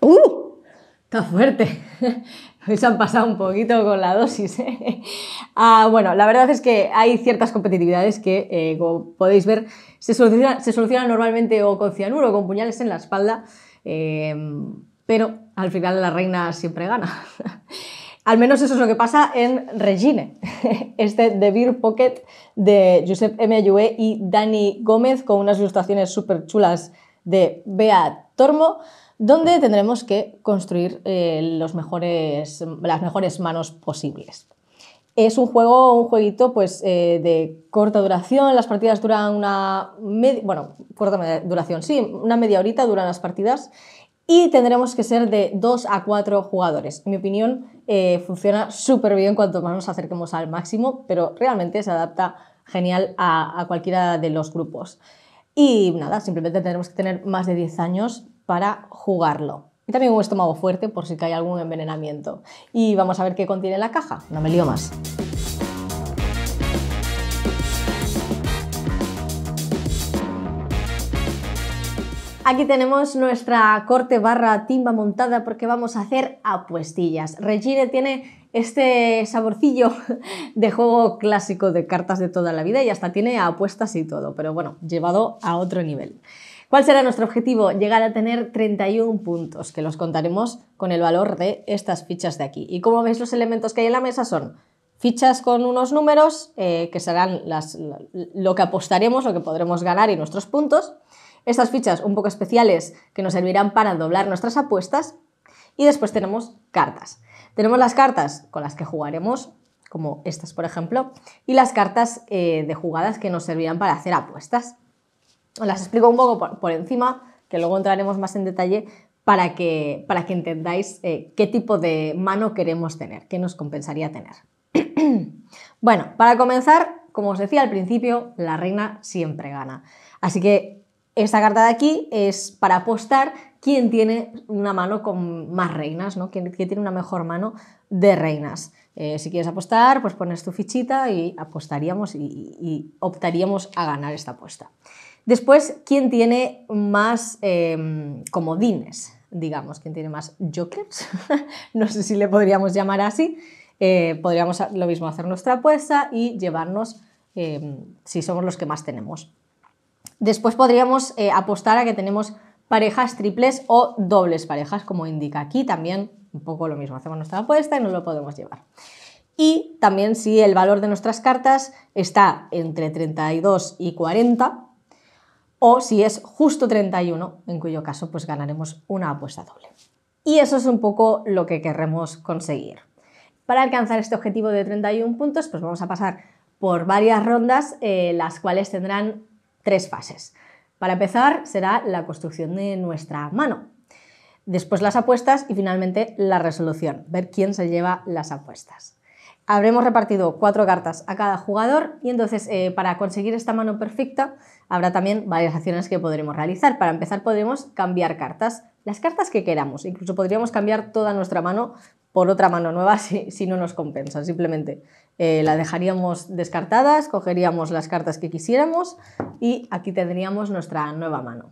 ¡Uh! Está fuerte. Hoy se han pasado un poquito con la dosis. ¿eh? Ah, bueno, la verdad es que hay ciertas competitividades que, eh, como podéis ver, se solucionan, se normalmente o con cianuro o con puñales en la espalda, eh, pero al final la reina siempre gana. Al menos eso es lo que pasa en Regine, este The Beer Pocket de Josep M. Ayue y Dani Gómez, con unas ilustraciones súper chulas de Bea Tormo donde tendremos que construir eh, las mejores manos posibles. Es un juego, un jueguito pues, eh, de corta duración, las partidas duran una media, bueno, corta duración, una media horita duran las partidas y tendremos que ser de 2 a 4 jugadores. En mi opinión, eh, funciona súper bien cuanto más nos acerquemos al máximo, pero realmente se adapta genial a, a, cualquiera de los grupos. Y nada, simplemente tendremos que tener más de 10 años para jugarlo. Y también un estómago fuerte por si cae algún envenenamiento. Y vamos a ver qué contiene la caja, no me lío más. Aquí tenemos nuestra corte barra timba montada porque vamos a hacer apuestillas. Regine tiene este saborcillo de juego clásico de cartas de toda la vida y hasta tiene apuestas y todo, pero bueno, llevado a otro nivel. ¿Cuál será nuestro objetivo? Llegar a tener 31 puntos, que los contaremos con el valor de estas fichas de aquí. Y como veis, los elementos que hay en la mesa son fichas con unos números, eh, que serán lo que apostaremos, lo que podremos ganar y nuestros puntos. Estas fichas un poco especiales que nos servirán para doblar nuestras apuestas. Y después tenemos cartas. Tenemos las cartas con las que jugaremos, como estas por ejemplo, y las cartas eh, de jugadas que nos servirán para hacer apuestas las explico un poco por, encima, que luego entraremos más en detalle, para que, para que entendáis eh, qué tipo de mano queremos tener, qué nos compensaría tener. bueno, para comenzar, como os decía al principio, la reina siempre gana. Así que esta carta de aquí es para apostar quién tiene una mano con más reinas, ¿no? ¿Quién, tiene una mejor mano de reinas? Eh, si quieres apostar, pues pones tu fichita y apostaríamos y optaríamos a ganar esta apuesta. Después, ¿quién tiene más em, comodines? Digamos, ¿quién tiene más jokers? no sé si le podríamos llamar así. Eh, podríamos lo mismo hacer nuestra apuesta y llevarnos em, si somos los que más tenemos. Después podríamos eh, apostar a que tenemos parejas triples o dobles parejas, como indica aquí también un poco lo mismo. Hacemos nuestra apuesta y nos lo podemos llevar. Y también si el valor de nuestras cartas está entre 32 y 40, o si es justo 31, en cuyo caso pues ganaremos una apuesta doble. Y eso es un poco lo que querremos conseguir. Para alcanzar este objetivo de 31 puntos, pues vamos a pasar por varias rondas, eh, las cuales tendrán tres fases. Para empezar, será la construcción de nuestra mano, después las apuestas y finalmente la resolución, ver quién se lleva las apuestas. Habremos repartido cuatro cartas a cada jugador y entonces eh, para conseguir esta mano perfecta habrá también varias acciones que podremos realizar. Para empezar podremos cambiar cartas, las cartas que queramos. Incluso podríamos cambiar toda nuestra mano por otra mano nueva si, no nos compensa. Simplemente eh, la dejaríamos descartadas, cogeríamos las cartas que quisiéramos y aquí tendríamos nuestra nueva mano.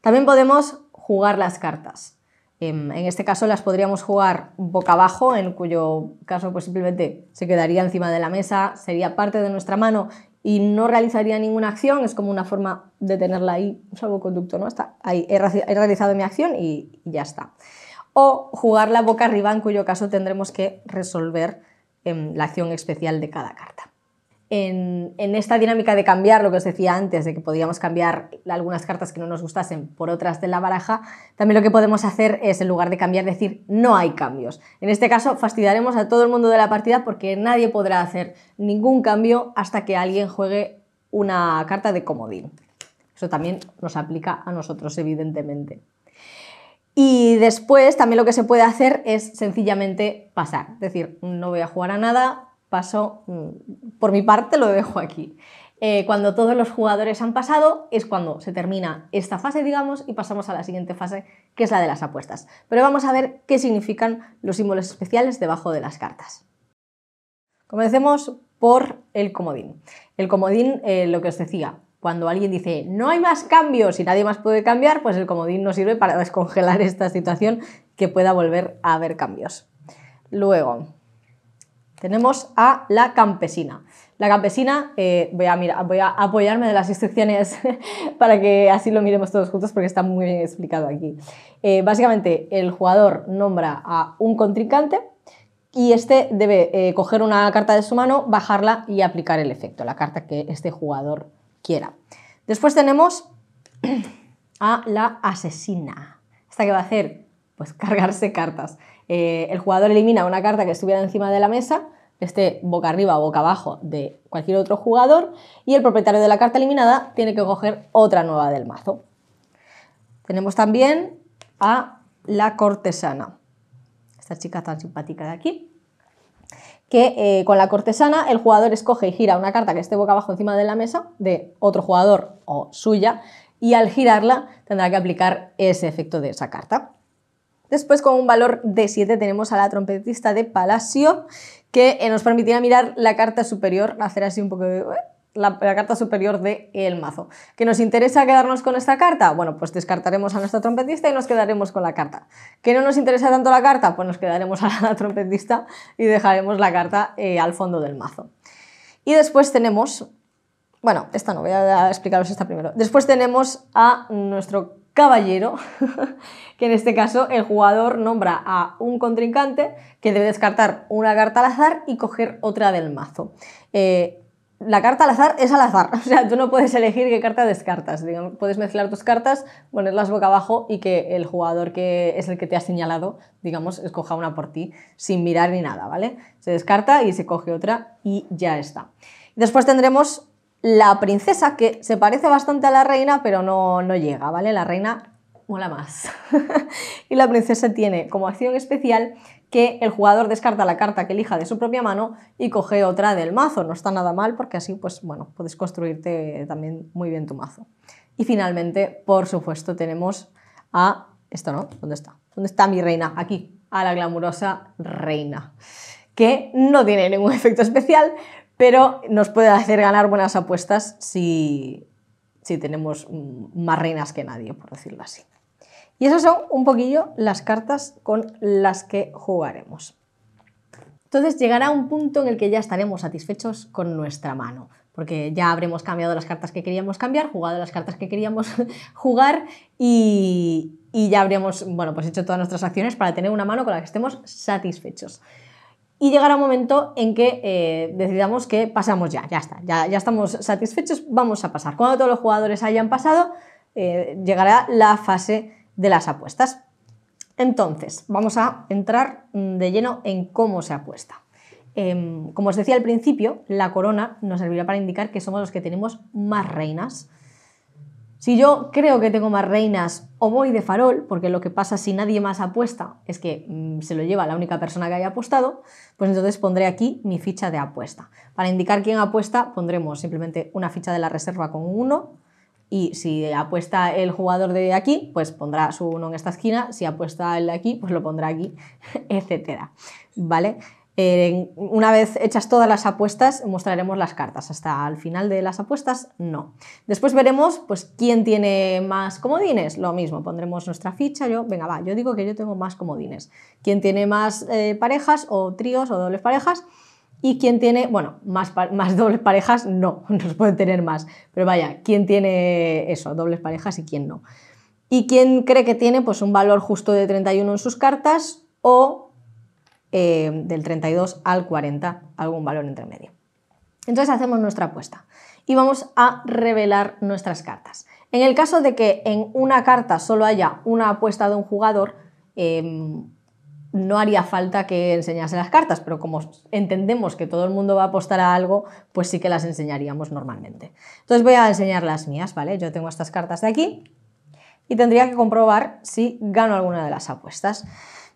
También podemos jugar las cartas. Em, en este caso las podríamos jugar boca abajo, en cuyo caso pues simplemente se quedaría encima de la mesa, sería parte de nuestra mano y no realizaría ninguna acción, es como una forma de tenerla ahí, un salvoconducto, ¿no? Está ahí, he, realizado mi acción y, ya está. O jugarla boca arriba, en cuyo caso tendremos que resolver em, la acción especial de cada carta en, esta dinámica de cambiar lo que os decía antes, de que podíamos cambiar algunas cartas que no nos gustasen por otras de la baraja, también lo que podemos hacer es, en lugar de cambiar, decir no hay cambios. En este caso, fastidiaremos a todo el mundo de la partida porque nadie podrá hacer ningún cambio hasta que alguien juegue una carta de comodín. Eso también nos aplica a nosotros, evidentemente. Y después también lo que se puede hacer es sencillamente pasar, es decir, no voy a jugar a nada, paso, mm, por mi parte lo dejo aquí. Eh, cuando todos los jugadores han pasado es cuando se termina esta fase, digamos, y pasamos a la siguiente fase, que es la de las apuestas. Pero vamos a ver qué significan los símbolos especiales debajo de las cartas. Comencemos por el comodín. El comodín, eh, lo que os decía, cuando alguien dice no hay más cambios y nadie más puede cambiar, pues el comodín nos sirve para descongelar esta situación que pueda volver a haber cambios. Luego, tenemos a la campesina. La campesina, eh, voy, a voy a apoyarme de las instrucciones para que así lo miremos todos juntos porque está muy bien explicado aquí. Eh, básicamente, el jugador nombra a un contrincante y este debe eh, coger una carta de su mano, bajarla y aplicar el efecto, la carta que este jugador quiera. Después tenemos a la asesina. ¿Esta qué va a hacer? Pues cargarse cartas. el jugador elimina una carta que estuviera encima de la mesa esté boca arriba o boca abajo de cualquier otro jugador y el propietario de la carta eliminada tiene que coger otra nueva del mazo. Tenemos también a la cortesana, esta chica tan simpática de aquí, que eh, con la cortesana el jugador escoge y gira una carta que esté boca abajo encima de la mesa de otro jugador o suya y al girarla tendrá que aplicar ese efecto de esa carta. Después con un valor de 7 tenemos a la trompetista de Palacio, que eh, nos permitirá mirar la carta superior, hacer así un poco de... Eh, la, carta superior del el mazo. ¿Que nos interesa quedarnos con esta carta? Bueno, pues descartaremos a nuestra trompetista y nos quedaremos con la carta. ¿Que no nos interesa tanto la carta? Pues nos quedaremos a la trompetista y dejaremos la carta eh, al fondo del mazo. Y después tenemos... Bueno, esta no, voy a explicaros esta primero. Después tenemos a nuestro caballero, que en este caso el jugador nombra a un contrincante que debe descartar una carta al azar y coger otra del mazo. Eh, la carta al azar es al azar, o sea, tú no puedes elegir qué carta descartas, puedes mezclar tus cartas, ponerlas boca abajo y que el jugador que es el que te ha señalado, digamos, escoja una por ti sin mirar ni nada, ¿vale? Se descarta y se coge otra y ya está. Después tendremos la princesa, que se parece bastante a la reina, pero no, no llega, ¿vale? La reina mola más. y la princesa tiene como acción especial que el jugador descarta la carta que elija de su propia mano y coge otra del mazo. No está nada mal porque así, pues bueno, puedes construirte también muy bien tu mazo. Y finalmente, por supuesto, tenemos a... Esto, ¿no? ¿Dónde está? ¿Dónde está mi reina? Aquí, a la glamurosa reina, que no tiene ningún efecto especial, pero nos puede hacer ganar buenas apuestas si, tenemos más reinas que nadie, por decirlo así. Y esas son un poquillo las cartas con las que jugaremos. Entonces llegará un punto en el que ya estaremos satisfechos con nuestra mano, porque ya habremos cambiado las cartas que queríamos cambiar, jugado las cartas que queríamos jugar y, ya habremos pues hecho todas nuestras acciones para tener una mano con la que estemos satisfechos y llegará un momento en que eh, decidamos que pasamos ya, ya está, ya, estamos satisfechos, vamos a pasar. Cuando todos los jugadores hayan pasado, eh, llegará la fase de las apuestas. Entonces, vamos a entrar mm, de lleno en cómo se apuesta. Em, como os decía al principio, la corona nos servirá para indicar que somos los que tenemos más reinas. Si yo creo que tengo más reinas o voy de farol, porque lo que pasa si nadie más apuesta es que mm, se lo lleva la única persona que haya apostado, pues entonces pondré aquí mi ficha de apuesta. Para indicar quién apuesta pondremos simplemente una ficha de la reserva con uno, y si apuesta el jugador de aquí, pues pondrá su uno en esta esquina, si apuesta el de aquí, pues lo pondrá aquí, etc. ¿Vale? Eh, una vez hechas todas las apuestas, mostraremos las cartas. Hasta el final de las apuestas, no. Después veremos pues, quién tiene más comodines. Lo mismo, pondremos nuestra ficha. Yo, venga, va, yo digo que yo tengo más comodines. ¿Quién tiene más eh, parejas o tríos o dobles parejas? Y quién tiene, bueno, más, más dobles parejas, no, nos pueden tener más. Pero vaya, quién tiene eso, dobles parejas y quién no. Y quién cree que tiene pues, un valor justo de 31 en sus cartas o eh, del 32 al 40, algún valor entre medio. Entonces hacemos nuestra apuesta y vamos a revelar nuestras cartas. En el caso de que en una carta solo haya una apuesta de un jugador, em, no haría falta que enseñase las cartas, pero como entendemos que todo el mundo va a apostar a algo, pues sí que las enseñaríamos normalmente. Entonces voy a enseñar las mías, ¿vale? Yo tengo estas cartas de aquí y tendría que comprobar si gano alguna de las apuestas.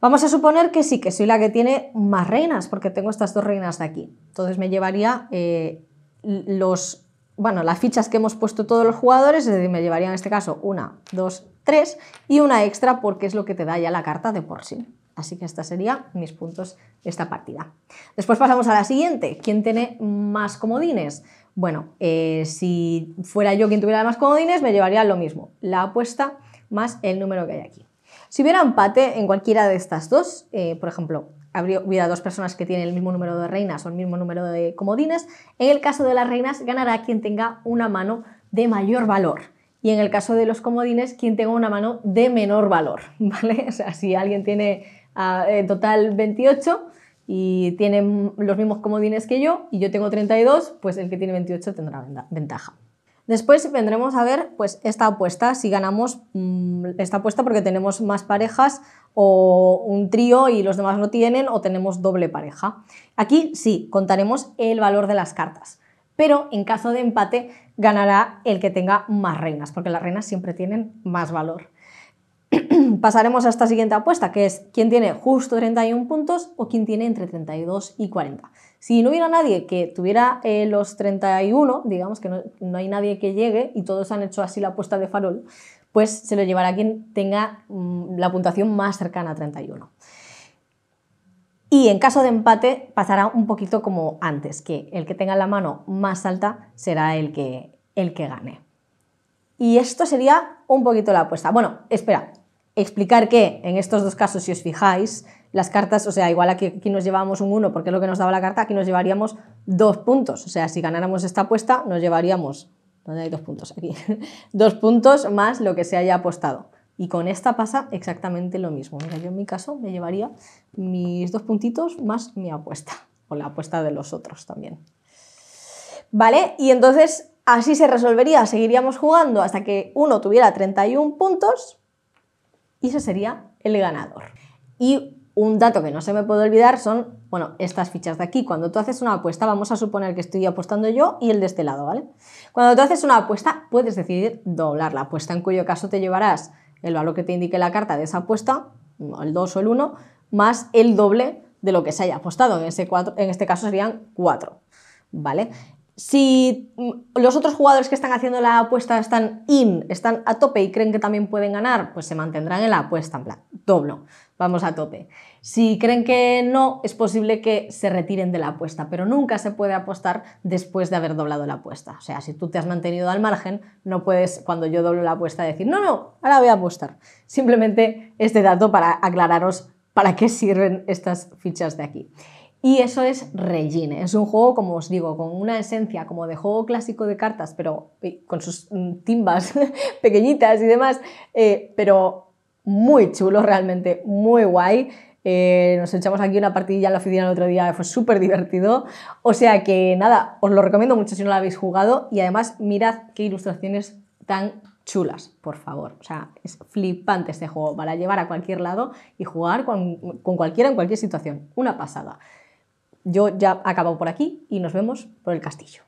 Vamos a suponer que sí, que soy la que tiene más reinas, porque tengo estas dos reinas de aquí. Entonces me llevaría eh, los, bueno, las fichas que hemos puesto todos los jugadores, es decir, me llevaría en este caso una, dos, tres y una extra porque es lo que te da ya la carta de por sí. Así que esta sería mis puntos de esta partida. Después pasamos a la siguiente. ¿Quién tiene más comodines? Bueno, eh, si fuera yo quien tuviera más comodines, me llevaría lo mismo. La apuesta más el número que hay aquí. Si hubiera empate en cualquiera de estas dos, eh, por ejemplo, habría, hubiera dos personas que tienen el mismo número de reinas o el mismo número de comodines, en el caso de las reinas ganará quien tenga una mano de mayor valor. Y en el caso de los comodines, quien tenga una mano de menor valor, ¿vale? si alguien tiene ah, en total 28 y tiene los mismos comodines que yo y yo tengo 32, pues el que tiene 28 tendrá ventaja. Después vendremos a ver pues, esta apuesta, si ganamos mm, esta apuesta porque tenemos más parejas o un trío y los demás no tienen o tenemos doble pareja. Aquí sí, contaremos el valor de las cartas, pero en caso de empate ganará el que tenga más reinas, porque las reinas siempre tienen más valor. Pasaremos a esta siguiente apuesta, que es quién tiene justo 31 puntos o quién tiene entre 32 y 40. Si no hubiera nadie que tuviera eh, los 31, digamos que no, hay nadie que llegue y todos han hecho así la apuesta de farol, pues se lo llevará quien tenga mm, la puntuación más cercana a 31. Y en caso de empate pasará un poquito como antes, que el que tenga la mano más alta será el que, el que gane. Y esto sería un poquito la apuesta. Bueno, espera, explicar que en estos dos casos, si os fijáis, las cartas, o sea, igual aquí, nos llevábamos un 1 porque es lo que nos daba la carta, aquí nos llevaríamos dos puntos. O sea, si ganáramos esta apuesta, nos llevaríamos, ¿dónde hay dos puntos? Aquí, dos puntos más lo que se haya apostado. Y con esta pasa exactamente lo mismo. Mira, yo en mi caso me llevaría mis dos puntitos más mi apuesta, o la apuesta de los otros también. ¿Vale? Y entonces así se resolvería. Seguiríamos jugando hasta que uno tuviera 31 puntos y ese sería el ganador. Y un dato que no se me puede olvidar son, bueno, estas fichas de aquí. Cuando tú haces una apuesta, vamos a suponer que estoy apostando yo y el de este lado, ¿vale? Cuando tú haces una apuesta, puedes decidir doblar la apuesta, en cuyo caso te llevarás el valor que te indique la carta de esa apuesta, el 2 o el 1, más el doble de lo que se haya apostado. En, ese en este caso serían 4, ¿vale? Si mm, los otros jugadores que están haciendo la apuesta están in, están a tope y creen que también pueden ganar, pues se mantendrán en la apuesta, en plan, doblo, vamos a tope. Si creen que no, es posible que se retiren de la apuesta, pero nunca se puede apostar después de haber doblado la apuesta. O sea, si tú te has mantenido al margen, no puedes, cuando yo doblo la apuesta, decir, no, no, ahora voy a apostar. Simplemente este dato para aclararos para qué sirven estas fichas de aquí. Y eso es Regine. Es un juego, como os digo, con una esencia como de juego clásico de cartas, pero eh, con sus mm, timbas pequeñitas y demás, eh, pero muy chulo, realmente muy guay. Eh, nos echamos aquí una partidilla en la oficina el otro día, fue súper divertido. O sea que nada, os lo recomiendo mucho si no lo habéis jugado y además mirad qué ilustraciones tan chulas, por favor. O sea, es flipante este juego para llevar a cualquier lado y jugar con cualquiera en cualquier situación. Una pasada. Yo ya acabo por aquí y nos vemos por el castillo.